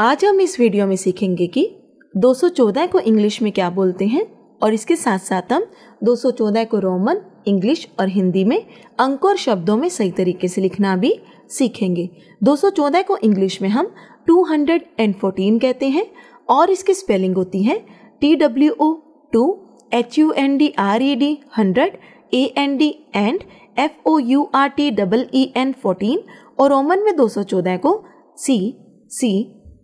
आज हम इस वीडियो में सीखेंगे कि 214 को इंग्लिश में क्या बोलते हैं और इसके साथ साथ हम 214 को रोमन इंग्लिश और हिंदी में अंक और शब्दों में सही तरीके से लिखना भी सीखेंगे 214 को इंग्लिश में हम 214 कहते हैं और इसकी स्पेलिंग होती है T W O two H U N D R E D hundred A N D and F O U R T double E N fourteen और रोमन में 214 को सी सी